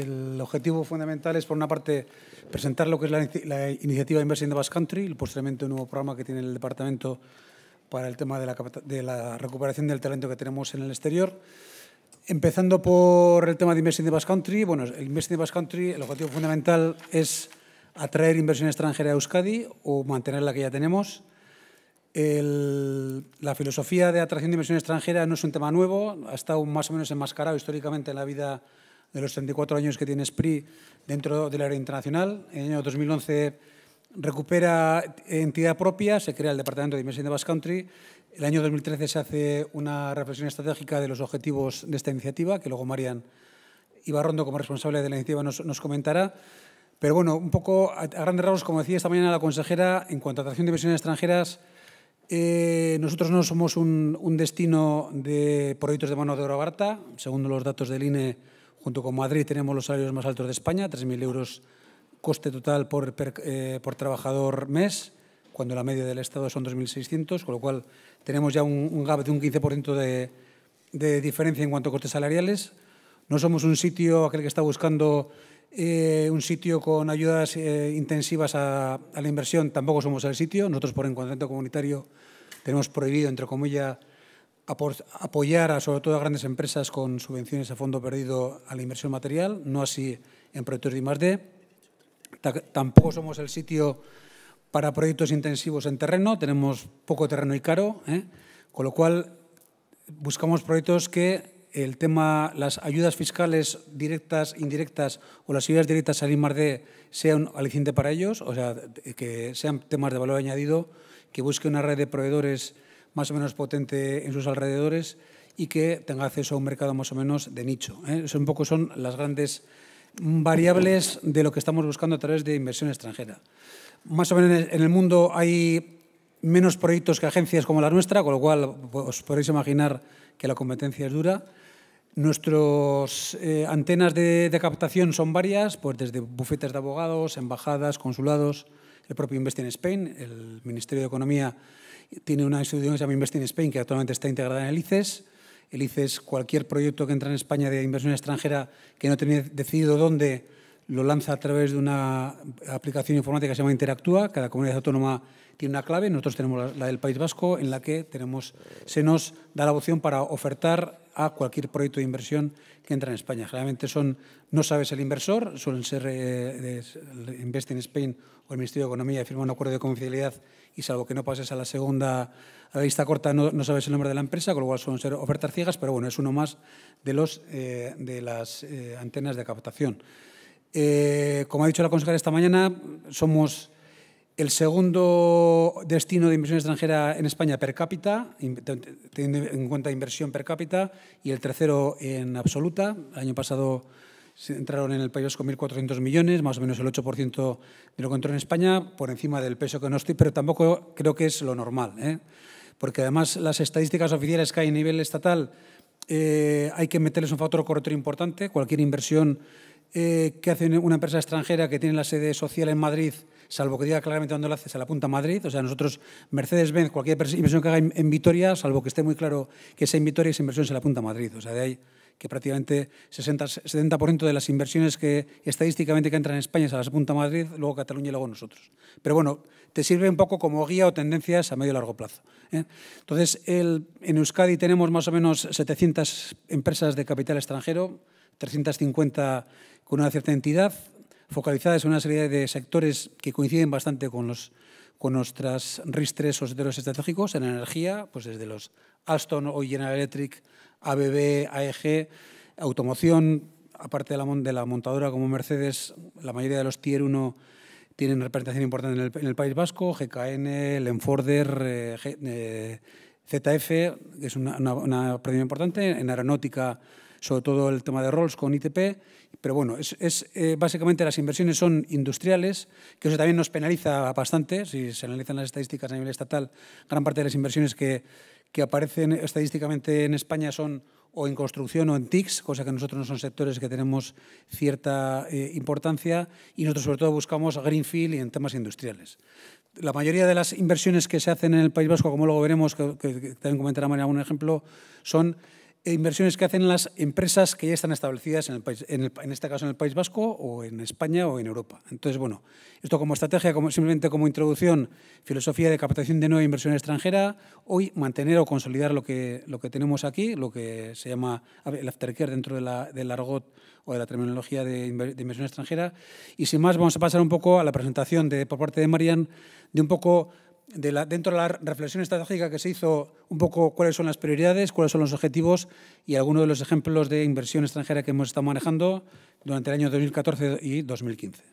el objetivo fundamental es, por una parte, presentar lo que es la, iniciativa iniciativa Inversión de Basque Country, posteriormente un nuevo programa que tiene el departamento para el tema de la, recuperación del talento que tenemos en el exterior. Empezando por el tema de Inversión de Basque Country, bueno, el in Basque Country, el objetivo fundamental es atraer inversión extranjera a Euskadi o mantener la que ya tenemos. la filosofía de atracción de inversión extranjera no es un tema nuevo, ha estado más o menos enmascarado históricamente en la vida de los 34 años que tiene SPRI dentro del área internacional. En el año 2011 recupera entidad propia, se crea el Departamento de Inversión de Basque Country. El año 2013 se hace una reflexión estratégica de los objetivos de esta iniciativa, que luego Marian Ibarrondo, como responsable de la iniciativa, nos, comentará. Pero bueno, un poco a, grandes rasgos, como decía esta mañana la consejera, en cuanto a atracción de inversiones extranjeras, eh, nosotros no somos un, destino de proyectos de mano de obra barata. Según los datos del INE, Junto con Madrid tenemos los salarios más altos de España, 3.000 euros coste total eh, por, trabajador mes, cuando la media del Estado son 2.600, con lo cual tenemos ya un, gap de un 15% de, diferencia en cuanto a costes salariales. No somos un sitio, aquel que está buscando eh, un sitio con ayudas eh, intensivas a, la inversión, tampoco somos el sitio. Nosotros por encuadramiento comunitario tenemos prohibido, entre comillas, apoyar a, sobre todo a grandes empresas con subvenciones a fondo perdido a la inversión material, no así en proyectos de I+.D. Tampoco somos el sitio para proyectos intensivos en terreno, tenemos poco terreno y caro, ¿eh? con lo cual buscamos proyectos que el tema, las ayudas fiscales directas, indirectas o las ayudas directas al I+.D. sean aliciente para ellos, o sea, que sean temas de valor añadido, que busque una red de proveedores más o menos potente en sus alrededores y que tenga acceso a un mercado más o menos de nicho. ¿eh? Eso un poco son las grandes variables de lo que estamos buscando a través de inversión extranjera. Más o menos en el mundo hay menos proyectos que agencias como la nuestra, con lo cual pues, os podéis imaginar que la competencia es dura. Nuestras eh, antenas de, captación son varias, pues desde bufetes de abogados, embajadas, consulados, el propio Invest in Spain, el Ministerio de Economía tiene una institución que se llama Invest in Spain, que actualmente está integrada en el ICES. El ICES, cualquier proyecto que entra en España de inversión extranjera que no tiene decidido dónde lo lanza a través de una aplicación informática que se llama Interactúa. Cada comunidad autónoma tiene una clave. Nosotros tenemos la, del País Vasco, en la que se nos da la opción para ofertar a cualquier proyecto de inversión que entra en España. Generalmente son, no sabes el inversor, suelen ser eh, Invest in Spain o el Ministerio de Economía, firma un acuerdo de confidencialidad y salvo que no pases a la segunda, a lista corta, no, sabes el nombre de la empresa, con lo cual suelen ser ofertas ciegas, pero bueno, es uno más de, eh, las eh, antenas de captación. Eh, como ha dicho la consejera esta mañana, somos el segundo destino de inversión extranjera en España per cápita, teniendo en cuenta inversión per cápita, y el tercero en absoluta. El año pasado entraron en el País con 1.400 millones, más o menos el 8% de lo que entró en España, por encima del peso que no estoy, pero tampoco creo que es lo normal. ¿eh? Porque además las estadísticas oficiales que hay a nivel estatal eh, hay que meterles un factor corrector importante. Cualquier inversión eh, ¿Qué que hace una empresa extranjera que tiene la sede social en Madrid, salvo que diga claramente dónde lo hace, se la apunta a Madrid. O sea, nosotros, Mercedes-Benz, cualquier inversión que haga en, Vitoria, salvo que esté muy claro que sea en Vitoria, esa inversión se la apunta a Madrid. O sea, de ahí que prácticamente 60, 70% de las inversiones que estadísticamente que entran en España se las apunta a Madrid, luego Cataluña y luego nosotros. Pero bueno, te sirve un poco como guía o tendencias a medio y largo plazo. ¿eh? Entonces, en Euskadi tenemos más o menos 700 empresas de capital extranjero, 350 con una cierta entidad, focalizadas en una serie de sectores que coinciden bastante con, los, con nuestras o sectores estratégicos en energía, pues desde los Aston o General Electric, ABB, AEG, automoción, aparte de la, montadora como Mercedes, la mayoría de los Tier 1 tienen representación importante en el, País Vasco, GKN, Lenforder, eh, eh, ZF, que es una, una, importante, en aeronáutica sobre todo el tema de Rolls con ITP. Pero bueno, es, eh, básicamente las inversiones son industriales, que eso también nos penaliza bastante. Si se analizan las estadísticas a nivel estatal, gran parte de las inversiones que, que aparecen estadísticamente en España son o en construcción o en TICs, cosa que nosotros no son sectores que tenemos cierta eh, importancia, y nosotros sobre todo buscamos greenfield y en temas industriales. La mayoría de las inversiones que se hacen en el País Vasco, como luego veremos, que, que también comentará María un ejemplo, son eh, inversiones que hacen las empresas que ya están establecidas en, el país, en, este caso en el País Vasco o en España o en Europa. Entonces, bueno, esto como estrategia, simplemente como introducción, filosofía de captación de nueva inversión extranjera, hoy mantener o consolidar lo que, lo que tenemos aquí, lo que se llama el aftercare dentro la, del argot o de la terminología de, de, inversión extranjera. Y sin más, vamos a pasar un poco a la presentación de, por parte de Marian de un poco dentro de la reflexión estratégica que se hizo, un poco cuáles son las prioridades, cuáles son los objetivos y algunos de los ejemplos de inversión extranjera que hemos estado manejando durante el año 2014 y 2015.